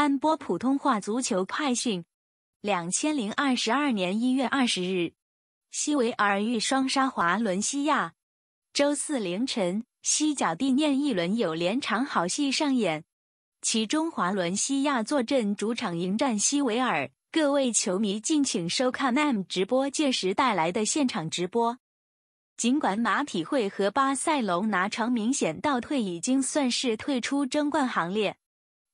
安波普通话足球快讯：两千零二十二年一月二十日，西维尔欲双杀华伦西亚。周四凌晨，西甲地面一轮有连场好戏上演，其中华伦西亚坐镇主场迎战西维尔。各位球迷敬请收看 M 直播届时带来的现场直播。尽管马体会和巴塞隆拿成明显倒退，已经算是退出争冠行列。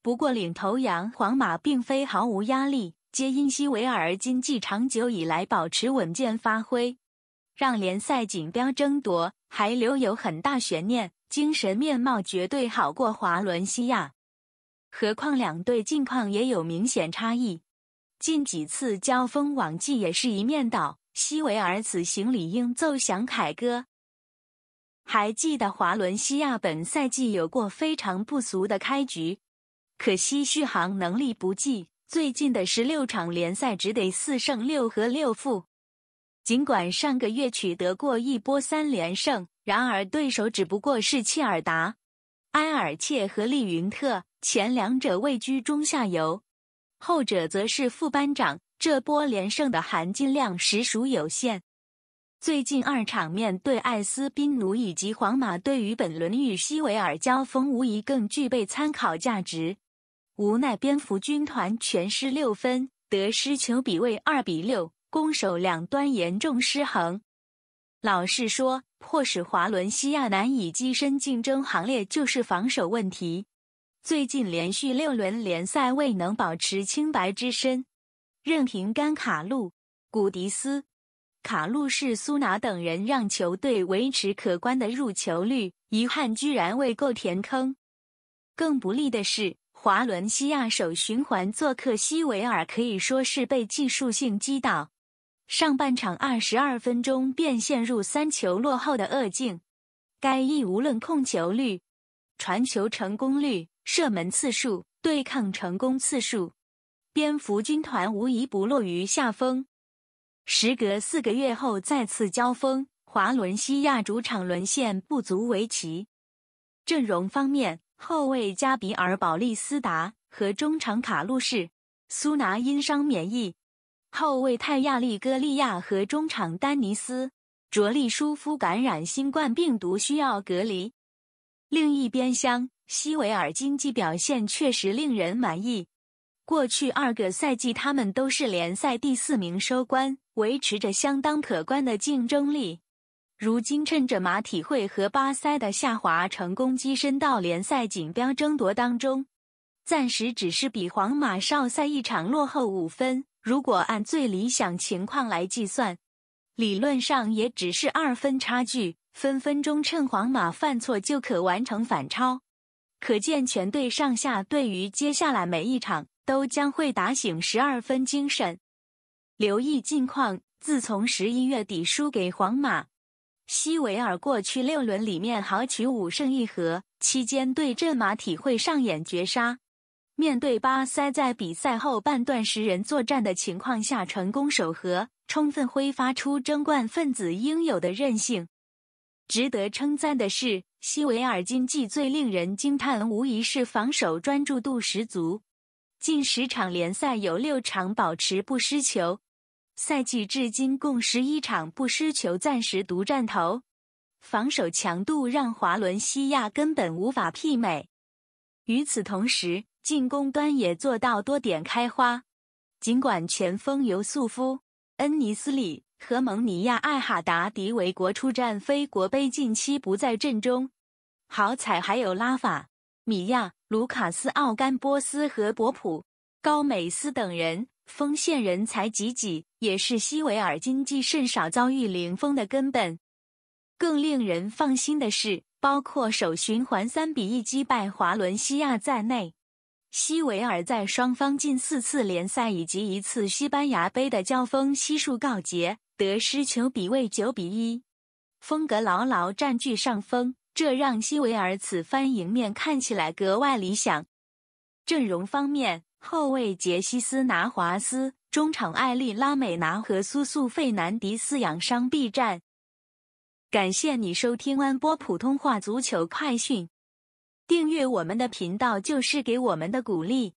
不过领头羊皇马并非毫无压力，皆因西维尔经济长久以来保持稳健发挥，让联赛锦标争夺还留有很大悬念。精神面貌绝对好过华伦西亚，何况两队近况也有明显差异。近几次交锋往绩也是一面倒，西维尔此行理应奏响凯歌。还记得华伦西亚本赛季有过非常不俗的开局。可惜续航能力不济，最近的十六场联赛只得四胜六和六负。尽管上个月取得过一波三连胜，然而对手只不过是切尔达、埃尔切和利云特，前两者位居中下游，后者则是副班长。这波连胜的含金量实属有限。最近二场面对艾斯宾奴以及皇马，对于本轮与西维尔交锋无疑更具备参考价值。无奈，蝙蝠军团全失六分，得失球比为二比六，攻守两端严重失衡。老实说，迫使华伦西亚难以跻身竞争行列就是防守问题。最近连续六轮联赛未能保持清白之身，任凭甘卡路、古迪斯、卡路士苏拿等人让球队维持可观的入球率，遗憾居然未够填坑。更不利的是。华伦西亚首循环做客西维尔可以说是被技术性击倒。上半场二十二分钟便陷入三球落后的恶境，该役无论控球率、传球成功率、射门次数、对抗成功次数，蝙蝠军团无疑不落于下风。时隔四个月后再次交锋，华伦西亚主场沦陷不足为奇。阵容方面。后卫加比尔·保利斯达和中场卡路士·苏拿因伤免疫，后卫泰亚利戈利亚和中场丹尼斯·卓利舒夫感染新冠病毒需要隔离。另一边厢，西维尔经济表现确实令人满意，过去二个赛季他们都是联赛第四名收官，维持着相当可观的竞争力。如今趁着马体会和巴塞的下滑，成功跻身到联赛锦标争夺当中，暂时只是比皇马少赛一场，落后五分。如果按最理想情况来计算，理论上也只是二分差距，分分钟趁皇马犯错就可完成反超。可见全队上下对于接下来每一场都将会打醒十二分精神。留意近况，自从十一月底输给皇马。西维尔过去六轮里面豪取五胜一和，期间对阵马体会上演绝杀。面对巴塞在比赛后半段十人作战的情况下成功守和，充分挥发出争冠分子应有的韧性。值得称赞的是，西维尔今季最令人惊叹，无疑是防守专注度十足，近十场联赛有六场保持不失球。赛季至今共十一场不失球，暂时独占头。防守强度让华伦西亚根本无法媲美。与此同时，进攻端也做到多点开花。尽管前锋尤素夫、恩尼斯里和蒙尼亚艾哈达迪维国出战非国杯，近期不在阵中。好彩还有拉法、米亚、卢卡斯、奥甘波斯和博普、高美斯等人，锋线人才济济。也是西维尔经济甚少遭遇零封的根本。更令人放心的是，包括首循环三比一击败华伦西亚在内，西维尔在双方近四次联赛以及一次西班牙杯的交锋悉数告捷，得失球比为九比一，风格牢牢占据上风，这让西维尔此番迎面看起来格外理想。阵容方面，后卫杰西斯拿华斯。中场艾丽拉美拿和苏素费南迪斯养伤 B 战。感谢你收听安波普通话足球快讯，订阅我们的频道就是给我们的鼓励。